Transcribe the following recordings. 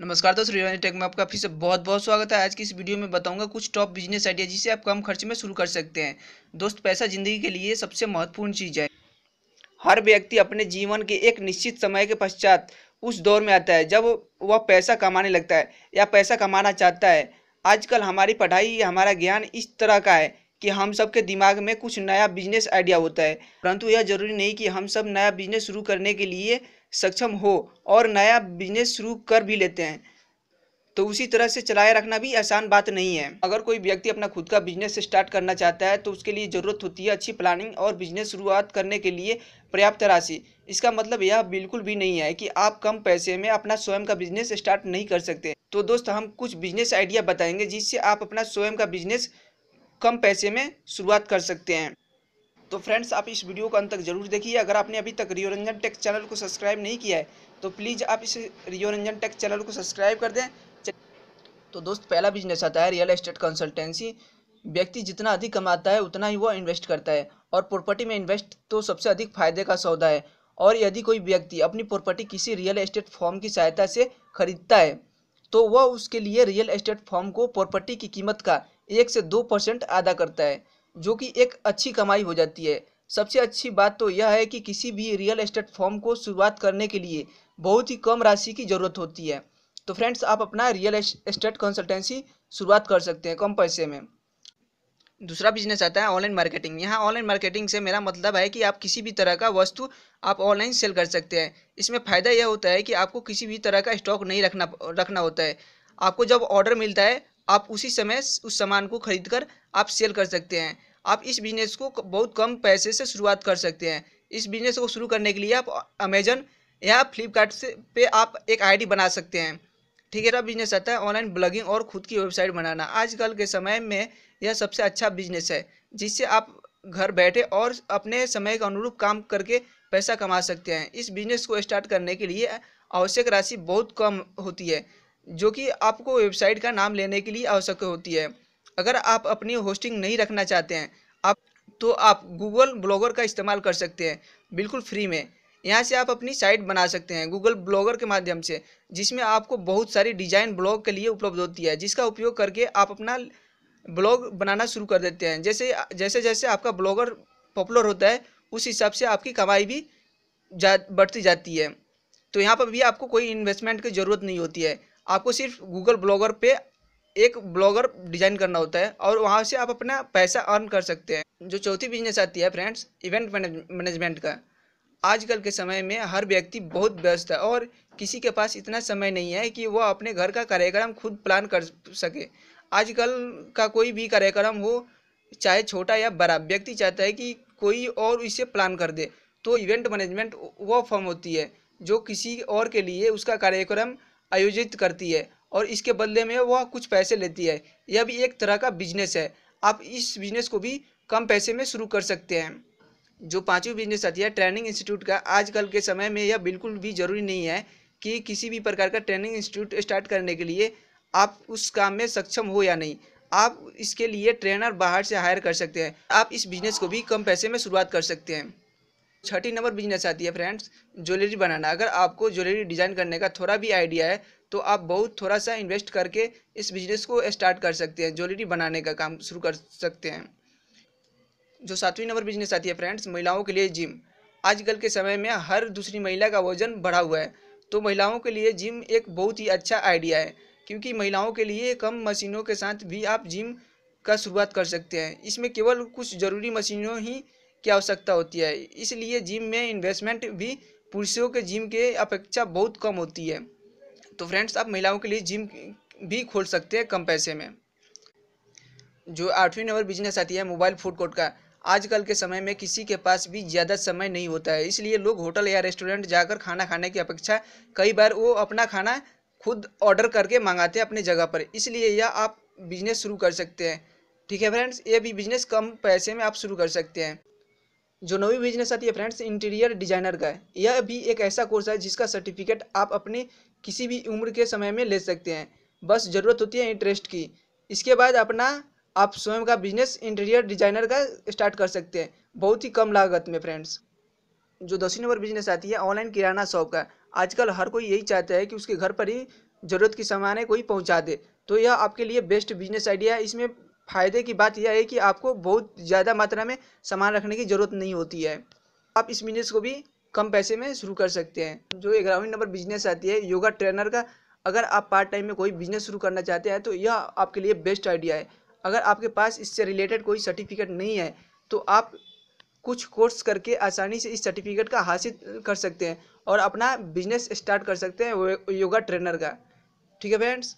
नमस्कार दोस्तों टेक में आपका फिर से बहुत बहुत स्वागत है आज की इस वीडियो में बताऊंगा कुछ टॉप बिजनेस आइडिया जिसे आप कम खर्च में शुरू कर सकते हैं दोस्त पैसा जिंदगी के लिए सबसे महत्वपूर्ण चीज़ है हर व्यक्ति अपने जीवन के एक निश्चित समय के पश्चात उस दौर में आता है जब वह पैसा कमाने लगता है या पैसा कमाना चाहता है आजकल हमारी पढ़ाई हमारा ज्ञान इस तरह का है कि हम सब के दिमाग में कुछ नया बिजनेस आइडिया होता है परंतु यह जरूरी नहीं कि हम सब नया बिजनेस शुरू करने के लिए सक्षम हो और नया बिजनेस शुरू कर भी लेते हैं तो उसी तरह से चलाए रखना भी आसान बात नहीं है अगर कोई व्यक्ति अपना खुद का बिजनेस स्टार्ट करना चाहता है तो उसके लिए ज़रूरत होती है अच्छी प्लानिंग और बिजनेस शुरुआत करने के लिए पर्याप्त राशि इसका मतलब यह बिल्कुल भी नहीं है कि आप कम पैसे में अपना स्वयं का बिजनेस स्टार्ट नहीं कर सकते तो दोस्त हम कुछ बिजनेस आइडिया बताएंगे जिससे आप अपना स्वयं का बिजनेस कम पैसे में शुरुआत कर सकते हैं तो फ्रेंड्स आप इस वीडियो को अंत तक जरूर देखिए अगर आपने अभी तक रियोरंजन टेक चैनल को सब्सक्राइब नहीं किया है तो प्लीज़ आप इस रियोरंजन टेक चैनल को सब्सक्राइब कर दें तो दोस्त पहला बिजनेस आता है रियल एस्टेट कंसल्टेंसी व्यक्ति जितना अधिक कमाता है उतना ही वह इन्वेस्ट करता है और प्रॉपर्टी में इन्वेस्ट तो सबसे अधिक फायदे का सौदा है और यदि कोई व्यक्ति अपनी प्रॉपर्टी किसी रियल एस्टेट फॉर्म की सहायता से खरीदता है तो वह उसके लिए रियल एस्टेट फॉर्म को प्रॉपर्टी की कीमत का एक से दो परसेंट अदा करता है जो कि एक अच्छी कमाई हो जाती है सबसे अच्छी बात तो यह है कि किसी भी रियल एस्टेट फॉर्म को शुरुआत करने के लिए बहुत ही कम राशि की ज़रूरत होती है तो फ्रेंड्स आप अपना रियल एस्टेट कंसल्टेंसी शुरुआत कर सकते हैं कम पैसे में दूसरा बिजनेस आता है ऑनलाइन मार्केटिंग यहाँ ऑनलाइन मार्केटिंग से मेरा मतलब है कि आप किसी भी तरह का वस्तु आप ऑनलाइन सेल कर सकते हैं इसमें फ़ायदा यह होता है कि आपको किसी भी तरह का स्टॉक नहीं रखना रखना होता है आपको जब ऑर्डर मिलता है आप उसी समय उस सामान को खरीद कर आप सेल कर सकते हैं आप इस बिजनेस को बहुत कम पैसे से शुरुआत कर सकते हैं इस बिजनेस को शुरू करने के लिए आप अमेजन या फ्लिपकार्ट से पे आप एक आईडी बना सकते हैं है बिजनेस तो आता है ऑनलाइन ब्लॉगिंग और खुद की वेबसाइट बनाना आजकल के समय में यह सबसे अच्छा बिजनेस है जिससे आप घर बैठे और अपने समय के अनुरूप काम करके पैसा कमा सकते हैं इस बिजनेस को स्टार्ट करने के लिए आवश्यक राशि बहुत कम होती है जो कि आपको वेबसाइट का नाम लेने के लिए आवश्यक होती है अगर आप अपनी होस्टिंग नहीं रखना चाहते हैं आप तो आप गूगल ब्लॉगर का इस्तेमाल कर सकते हैं बिल्कुल फ्री में यहाँ से आप अपनी साइट बना सकते हैं गूगल ब्लॉगर के माध्यम से जिसमें आपको बहुत सारी डिज़ाइन ब्लॉग के लिए उपलब्ध होती है जिसका उपयोग करके आप अपना ब्लॉग बनाना शुरू कर देते हैं जैसे जैसे जैसे आपका ब्लॉगर पॉपुलर होता है उस हिसाब से आपकी कमाई भी जा बढ़ती जाती है तो यहाँ पर भी आपको कोई इन्वेस्टमेंट की ज़रूरत नहीं होती है आपको सिर्फ गूगल ब्लॉगर पे एक ब्लॉगर डिजाइन करना होता है और वहाँ से आप अपना पैसा अर्न कर सकते हैं जो चौथी बिजनेस आती है फ्रेंड्स इवेंट मैनेजमेंट का आजकल के समय में हर व्यक्ति बहुत व्यस्त है और किसी के पास इतना समय नहीं है कि वह अपने घर का कार्यक्रम खुद प्लान कर सके आजकल का कोई भी कार्यक्रम हो चाहे छोटा या बड़ा व्यक्ति चाहता है कि कोई और इसे प्लान कर दे तो इवेंट मैनेजमेंट वह फॉर्म होती है जो किसी और के लिए उसका कार्यक्रम आयोजित करती है और इसके बदले में वह कुछ पैसे लेती है यह भी एक तरह का बिजनेस है आप इस बिजनेस को भी कम पैसे में शुरू कर सकते हैं जो पाँचवीं बिजनेस आती है ट्रेनिंग इंस्टीट्यूट का आजकल के समय में यह बिल्कुल भी ज़रूरी नहीं है कि किसी भी प्रकार का ट्रेनिंग इंस्टीट्यूट स्टार्ट करने के लिए आप उस काम में सक्षम हो या नहीं आप इसके लिए ट्रेनर बाहर से हायर कर सकते हैं आप इस बिजनेस को भी कम पैसे में शुरुआत कर सकते हैं छठी नंबर बिजनेस आती है फ्रेंड्स ज्वेलरी बनाना अगर आपको ज्वेलरी डिज़ाइन करने का थोड़ा भी आइडिया है तो आप बहुत थोड़ा सा इन्वेस्ट करके इस बिजनेस को स्टार्ट कर सकते हैं ज्वेलरी बनाने का काम शुरू कर सकते हैं जो सातवीं नंबर बिजनेस आती है फ्रेंड्स महिलाओं के लिए जिम आजकल के समय में हर दूसरी महिला का वजन बढ़ा हुआ है तो महिलाओं के लिए जिम एक बहुत ही अच्छा आइडिया है क्योंकि महिलाओं के लिए कम मशीनों के साथ भी आप जिम का शुरुआत कर सकते हैं इसमें केवल कुछ ज़रूरी मशीनों ही की आवश्यकता होती है इसलिए जिम में इन्वेस्टमेंट भी पुरुषों के जिम के अपेक्षा बहुत कम होती है तो फ्रेंड्स आप महिलाओं के लिए जिम भी खोल सकते हैं कम पैसे में जो आठवीं नंबर बिजनेस आती है मोबाइल फूड कोर्ट का आजकल के समय में किसी के पास भी ज़्यादा समय नहीं होता है इसलिए लोग होटल या रेस्टोरेंट जाकर खाना खाने की अपेक्षा कई बार वो अपना खाना खुद ऑर्डर करके मंगाते हैं अपने जगह पर इसलिए यह आप बिजनेस शुरू कर सकते हैं ठीक है फ्रेंड्स ये भी बिजनेस कम पैसे में आप शुरू कर सकते हैं जो नवी बिजनेस आती है फ्रेंड्स इंटीरियर डिजाइनर का है यह भी एक ऐसा कोर्स है जिसका सर्टिफिकेट आप अपनी किसी भी उम्र के समय में ले सकते हैं बस ज़रूरत होती है इंटरेस्ट की इसके बाद अपना आप स्वयं का बिजनेस इंटीरियर डिजाइनर का स्टार्ट कर सकते हैं बहुत ही कम लागत में फ्रेंड्स जो दसवीं नंबर बिजनेस आती है ऑनलाइन किराना शॉप का आजकल हर कोई यही चाहता है कि उसके घर पर ही ज़रूरत की सामान कोई पहुंचा दे तो यह आपके लिए बेस्ट बिजनेस आइडिया है इसमें फ़ायदे की बात यह है कि आपको बहुत ज़्यादा मात्रा में सामान रखने की ज़रूरत नहीं होती है आप इस बिजनेस को भी कम पैसे में शुरू कर सकते हैं जो ग्यारहवीं नंबर बिजनेस आती है योगा ट्रेनर का अगर आप पार्ट टाइम में कोई बिजनेस शुरू करना चाहते हैं तो यह आपके लिए बेस्ट आइडिया है अगर आपके पास इससे रिलेटेड कोई सर्टिफिकेट नहीं है तो आप कुछ कोर्स करके आसानी से इस सर्टिफिकेट का हासिल कर सकते हैं और अपना बिजनेस स्टार्ट कर सकते हैं योगा ट्रेनर का ठीक है फ्रेंड्स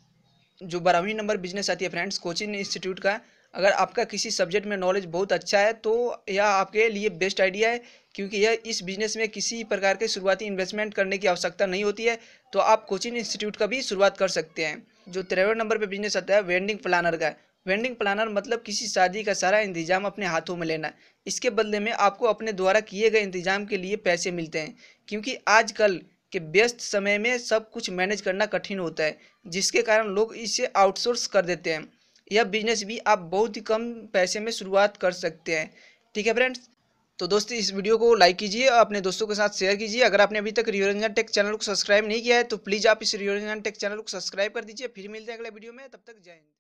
जो बारहवीं नंबर बिजनेस आती है फ्रेंड्स कोचिंग इंस्टीट्यूट का अगर आपका किसी सब्जेक्ट में नॉलेज बहुत अच्छा है तो यह आपके लिए बेस्ट आइडिया है क्योंकि यह इस बिजनेस में किसी प्रकार के शुरुआती इन्वेस्टमेंट करने की आवश्यकता नहीं होती है तो आप कोचिंग इंस्टीट्यूट का भी शुरुआत कर सकते हैं जो तेरहवें नंबर पर बिजनेस आता है वेंडिंग प्लानर का वेंडिंग प्लानर मतलब किसी शादी का सारा इंतजाम अपने हाथों में लेना इसके बदले में आपको अपने द्वारा किए गए इंतजाम के लिए पैसे मिलते हैं क्योंकि आजकल के व्यस्त समय में सब कुछ मैनेज करना कठिन होता है जिसके कारण लोग इसे आउटसोर्स कर देते हैं यह बिजनेस भी आप बहुत ही कम पैसे में शुरुआत कर सकते हैं ठीक है फ्रेंड्स तो दोस्तों इस वीडियो को लाइक कीजिए और अपने दोस्तों के साथ शेयर कीजिए अगर आपने अभी तक रियोरंजन टेक चैनल को सब्सक्राइब नहीं किया है तो प्लीज़ आप इस रियोरंजन टेक चैनल को सब्सक्राइब कर दीजिए फिर मिलते हैं अगले वीडियो में तब तक जय हिंद